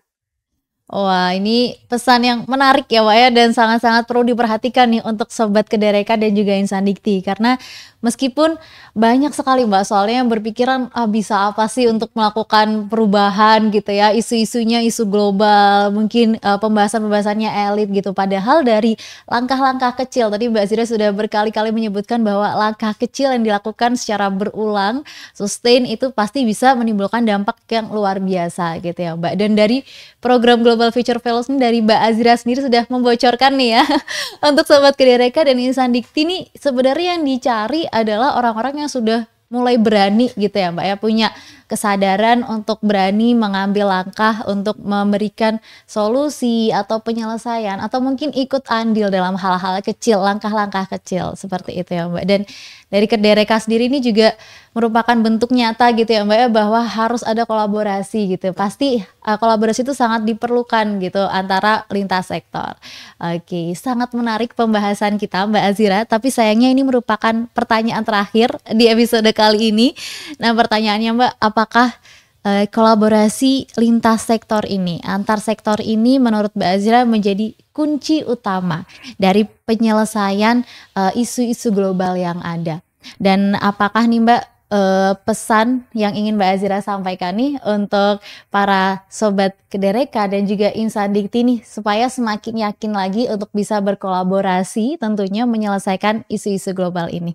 Wah, ini pesan yang menarik ya, Wak ya dan sangat-sangat perlu diperhatikan nih untuk sobat kedereka dan juga insan dikti karena meskipun banyak sekali Mbak soalnya yang berpikiran ah, bisa apa sih untuk melakukan perubahan gitu ya, isu-isunya isu global, mungkin uh, pembahasan-pembahasannya elit gitu. Padahal dari langkah-langkah kecil tadi Mbak Zira sudah berkali-kali menyebutkan bahwa langkah kecil yang dilakukan secara berulang, sustain itu pasti bisa menimbulkan dampak yang luar biasa gitu ya, Mbak. Dan dari program global Global Future Fellows ini dari Mbak Azira sendiri sudah membocorkan nih ya untuk Sobat Kedereka dan Insan Dikti nih sebenarnya yang dicari adalah orang-orang yang sudah mulai berani gitu ya Mbak ya punya kesadaran untuk berani mengambil langkah untuk memberikan solusi atau penyelesaian atau mungkin ikut andil dalam hal-hal kecil, langkah-langkah kecil seperti itu ya Mbak. Dan dari Kedereka sendiri ini juga merupakan bentuk nyata gitu ya Mbak ya bahwa harus ada kolaborasi gitu. Pasti uh, kolaborasi itu sangat diperlukan gitu antara lintas sektor. Oke, sangat menarik pembahasan kita Mbak Azira, tapi sayangnya ini merupakan pertanyaan terakhir di episode kali ini. Nah, pertanyaannya Mbak, apa apakah uh, kolaborasi lintas sektor ini, antar sektor ini menurut Mbak Azira menjadi kunci utama dari penyelesaian eh, isu-isu uh, global yang ada. Dan apakah nih Mbak uh, pesan yang ingin Mbak Azira sampaikan nih untuk para sobat kedereka dan juga insan dikti nih supaya semakin yakin lagi untuk bisa berkolaborasi tentunya menyelesaikan isu-isu global ini.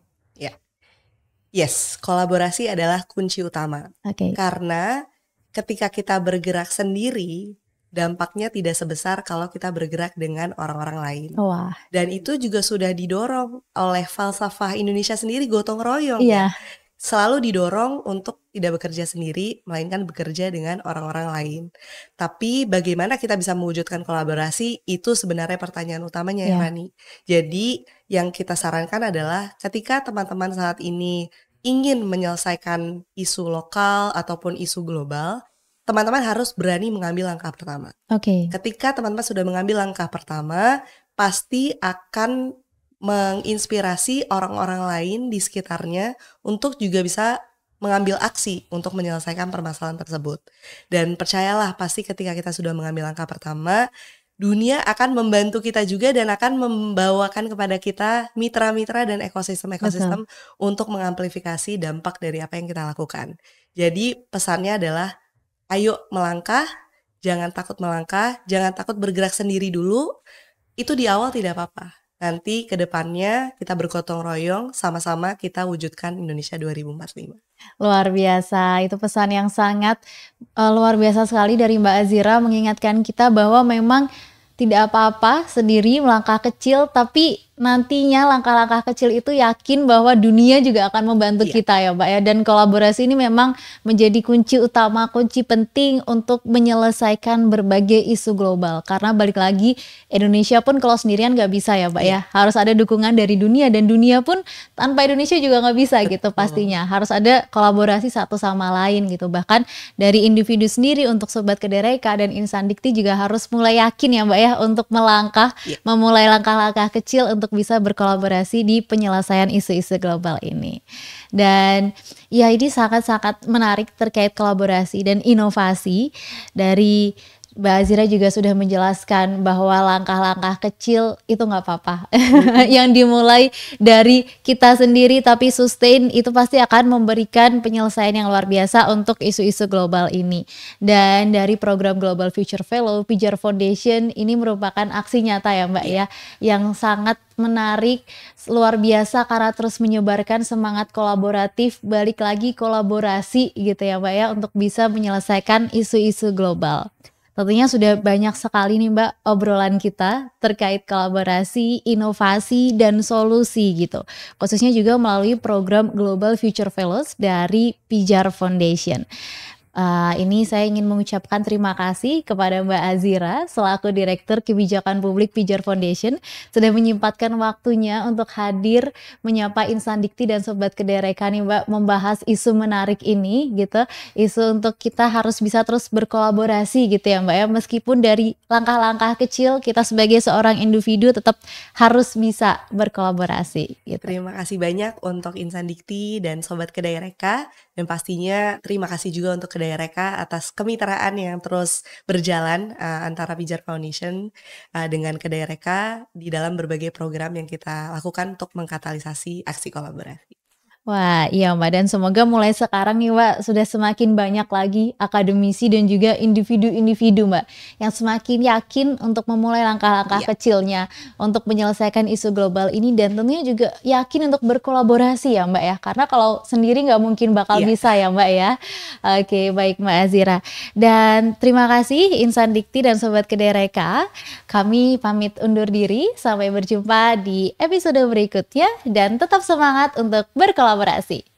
Yes, kolaborasi adalah kunci utama. Oke. Okay. Karena ketika kita bergerak sendiri, dampaknya tidak sebesar kalau kita bergerak dengan orang-orang lain. Wah. Dan itu juga sudah didorong oleh falsafah Indonesia sendiri gotong royong. Iya. Yeah. Selalu didorong untuk tidak bekerja sendiri, melainkan bekerja dengan orang-orang lain. Tapi bagaimana kita bisa mewujudkan kolaborasi itu sebenarnya pertanyaan utamanya yeah. ya Rani. Iya. Jadi yang kita sarankan adalah ketika teman-teman saat ini ingin menyelesaikan isu lokal ataupun isu global, teman-teman harus berani mengambil langkah pertama. Oke. Okay. Ketika teman-teman sudah mengambil langkah pertama, pasti akan menginspirasi orang-orang lain di sekitarnya untuk juga bisa mengambil aksi untuk menyelesaikan permasalahan tersebut. Dan percayalah pasti ketika kita sudah mengambil langkah pertama, dunia akan membantu kita juga dan akan membawakan kepada kita mitra-mitra dan ekosistem-ekosistem untuk mengamplifikasi dampak dari apa yang kita lakukan. Jadi pesannya adalah ayo melangkah, jangan takut melangkah, jangan takut bergerak sendiri dulu. Itu di awal tidak apa-apa nanti ke depannya kita bergotong royong sama-sama kita wujudkan Indonesia 2045. Luar biasa, itu pesan yang sangat uh, luar biasa sekali dari Mbak Azira mengingatkan kita bahwa memang tidak apa-apa sendiri melangkah kecil tapi nantinya langkah-langkah kecil itu yakin bahwa dunia juga akan membantu iya. kita ya Mbak ya dan kolaborasi ini memang menjadi kunci utama kunci penting untuk menyelesaikan berbagai isu global karena balik lagi Indonesia pun kalau sendirian nggak bisa ya Mbak ya. iya. ya harus ada dukungan dari dunia dan dunia pun tanpa Indonesia juga nggak bisa gitu pastinya harus ada kolaborasi satu sama lain gitu bahkan dari individu sendiri untuk Sobat Kedereka dan Insan Dikti juga harus mulai yakin ya Mbak ya untuk melangkah iya. memulai langkah-langkah kecil untuk untuk bisa berkolaborasi di penyelesaian isu-isu global ini. Dan ya ini sangat-sangat menarik terkait kolaborasi dan inovasi dari Mbak Azira juga sudah menjelaskan bahwa langkah-langkah kecil itu nggak apa-apa. yang dimulai dari kita sendiri tapi sustain itu pasti akan memberikan penyelesaian yang luar biasa untuk isu-isu global ini. Dan dari program Global Future Fellow, Pijar Foundation ini merupakan aksi nyata ya Mbak ya, yang sangat menarik, luar biasa karena terus menyebarkan semangat kolaboratif, balik lagi kolaborasi gitu ya Mbak ya untuk bisa menyelesaikan isu-isu global. Tentunya sudah banyak sekali nih Mbak obrolan kita terkait kolaborasi, inovasi, dan solusi gitu. Khususnya juga melalui program Global Future Fellows dari Pijar Foundation. Uh, ini saya ingin mengucapkan terima kasih kepada Mbak Azira selaku Direktur Kebijakan Publik Pijar Foundation sudah menyempatkan waktunya untuk hadir menyapa insan dikti dan sobat kederekan nih Mbak membahas isu menarik ini gitu. Isu untuk kita harus bisa terus berkolaborasi gitu ya Mbak ya meskipun dari langkah-langkah kecil kita sebagai seorang individu tetap harus bisa berkolaborasi gitu. Terima kasih banyak untuk insan dikti dan sobat kederekan dan pastinya terima kasih juga untuk Kedai Reka atas kemitraan yang terus berjalan uh, antara Pijar Foundation uh, dengan Kedai Reka di dalam berbagai program yang kita lakukan untuk mengkatalisasi aksi kolaborasi. Wah, iya Mbak. Dan semoga mulai sekarang nih Mbak sudah semakin banyak lagi akademisi dan juga individu-individu Mbak yang semakin yakin untuk memulai langkah-langkah ya. kecilnya untuk menyelesaikan isu global ini dan tentunya juga yakin untuk berkolaborasi ya Mbak ya. Karena kalau sendiri nggak mungkin bakal ya. bisa ya Mbak ya. Oke, baik Mbak Azira. Dan terima kasih Insan Dikti dan Sobat Kedereka. Kami pamit undur diri. Sampai berjumpa di episode berikutnya dan tetap semangat untuk berkolaborasi ahora sí.